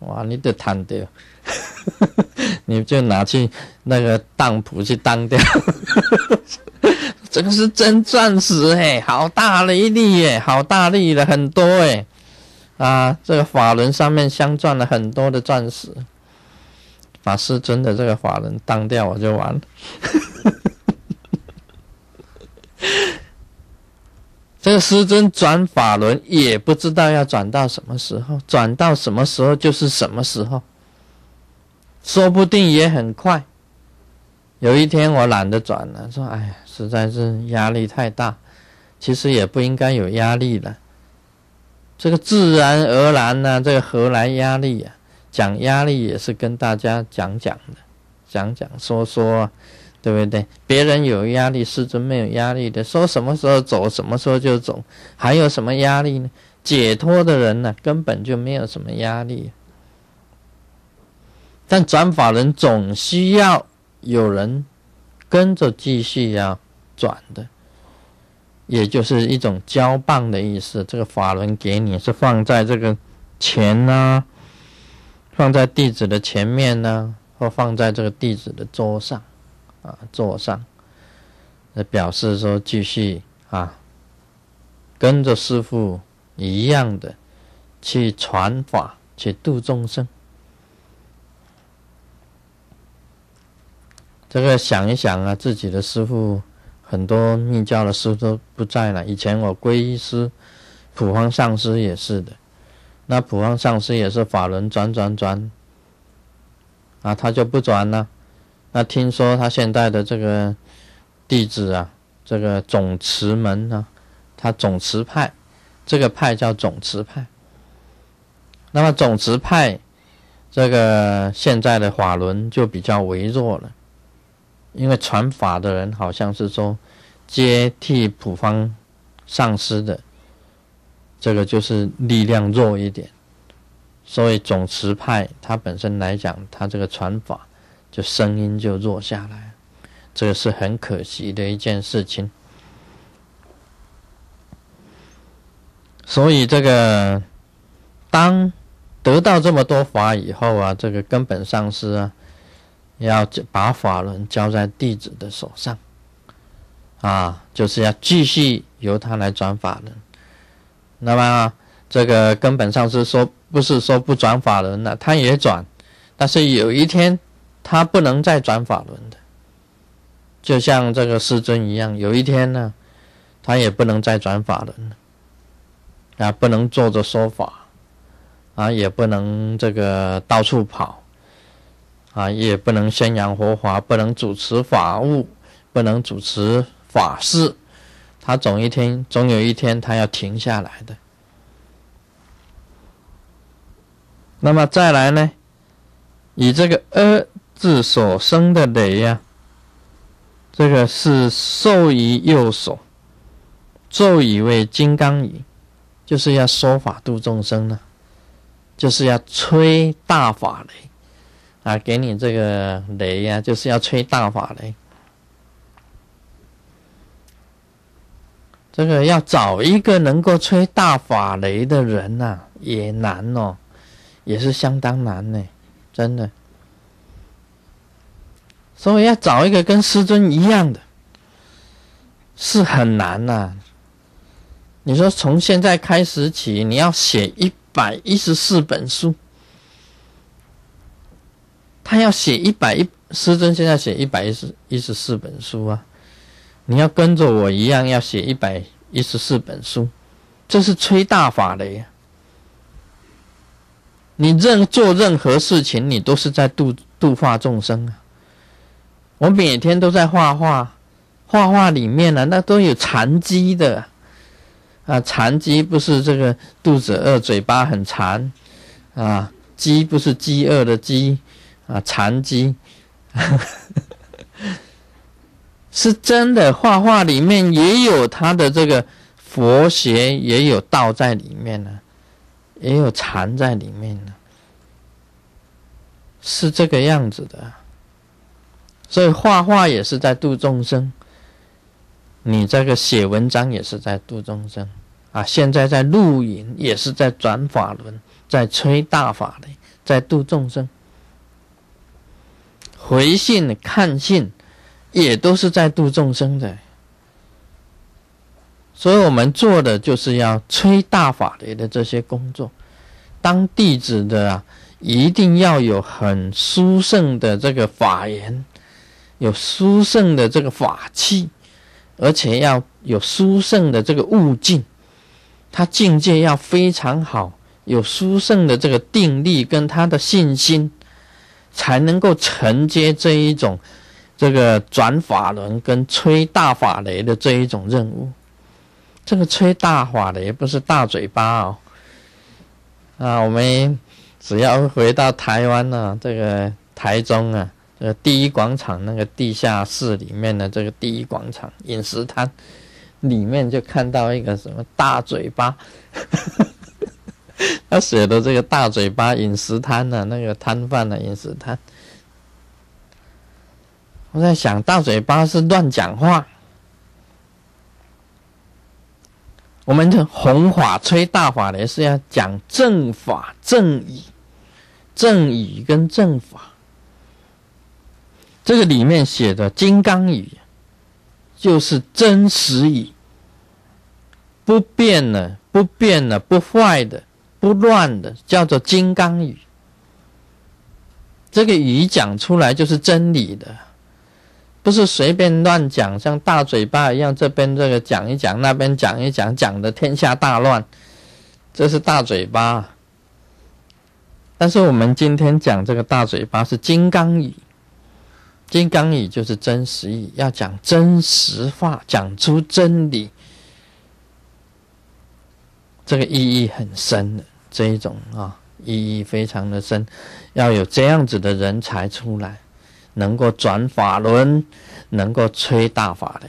哇，你得弹掉，你就拿去那个当铺去当掉。这个是真钻石哎，好大的一粒耶，好大粒的很多哎。啊，这个法轮上面镶钻了很多的钻石，把世尊的这个法轮当掉我就完了。这个时针转法轮也不知道要转到什么时候，转到什么时候就是什么时候，说不定也很快。有一天我懒得转了，说：“哎呀，实在是压力太大。”其实也不应该有压力了。这个自然而然呢，这个何来压力呀？讲压力也是跟大家讲讲的，讲讲说说。对不对？别人有压力，师尊没有压力的。说什么时候走，什么时候就走，还有什么压力呢？解脱的人呢，根本就没有什么压力。但转法人总需要有人跟着继续要转的，也就是一种交棒的意思。这个法轮给你是放在这个前呢，放在弟子的前面呢，或放在这个弟子的桌上。啊，坐上，那表示说继续啊，跟着师父一样的去传法，去度众生。这个想一想啊，自己的师父，很多密教的师父都不在了。以前我皈依师普方上师也是的，那普方上师也是法轮转转转，啊，他就不转了。那听说他现在的这个弟子啊，这个总持门呢，他总持派，这个派叫总持派。那么总持派这个现在的法轮就比较微弱了，因为传法的人好像是说接替普方上师的，这个就是力量弱一点，所以总持派他本身来讲，他这个传法。就声音就弱下来，这个是很可惜的一件事情。所以，这个当得到这么多法以后啊，这个根本上师啊，要把法轮交在弟子的手上，啊，就是要继续由他来转法轮。那么，这个根本上师说不是说不转法轮了，他也转，但是有一天。他不能再转法轮的，就像这个世尊一样，有一天呢，他也不能再转法轮了，啊，不能坐着说法，啊，也不能这个到处跑，啊，也不能宣扬佛法，不能主持法务，不能主持法事，他总一天，总有一天，他要停下来的。那么再来呢，以这个呃。自所生的雷呀，这个是授以右手，咒以为金刚语，就是要说法度众生呢，就是要吹大法雷啊！给你这个雷呀，就是要吹大法雷。这个要找一个能够吹大法雷的人呐，也难哦，也是相当难呢，真的。所以要找一个跟师尊一样的，是很难呐。你说从现在开始起，你要写一百一十四本书，他要写一百一，师尊现在写一百一十一十四本书啊。你要跟着我一样，要写一百一十四本书，这是吹大法的呀。你任做任何事情，你都是在度度化众生啊。我每天都在画画，画画里面呢，那都有禅机的，啊，禅机不是这个肚子饿，嘴巴很馋，啊，饥不是饥饿的饥，啊，禅机，是真的。画画里面也有他的这个佛学，也有道在里面呢，也有禅在里面呢，是这个样子的。所以画画也是在度众生，你这个写文章也是在度众生，啊，现在在录影也是在转法轮，在吹大法的，在度众生，回信看信，也都是在度众生的。所以我们做的就是要吹大法雷的这些工作，当弟子的啊，一定要有很殊胜的这个法言。有殊胜的这个法器，而且要有殊胜的这个悟境，他境界要非常好，有殊胜的这个定力跟他的信心，才能够承接这一种这个转法轮跟吹大法雷的这一种任务。这个吹大法雷不是大嘴巴哦，啊，我们只要回到台湾呢，这个台中啊。呃，第一广场那个地下室里面的这个第一广场饮食摊，里面就看到一个什么大嘴巴，他写的这个大嘴巴饮食摊呢，那个摊贩的饮食摊。我在想，大嘴巴是乱讲话。我们的弘法吹大法的是要讲正法正义，正义跟正法。这个里面写的金刚语，就是真实语，不变的、不变的、不坏的、不乱的，叫做金刚语。这个语讲出来就是真理的，不是随便乱讲，像大嘴巴一样，这边这个讲一讲，那边讲一讲，讲的天下大乱，这是大嘴巴。但是我们今天讲这个大嘴巴是金刚语。金刚语就是真实意，要讲真实话，讲出真理。这个意义很深的这一种啊，意义非常的深，要有这样子的人才出来，能够转法轮，能够吹大法的。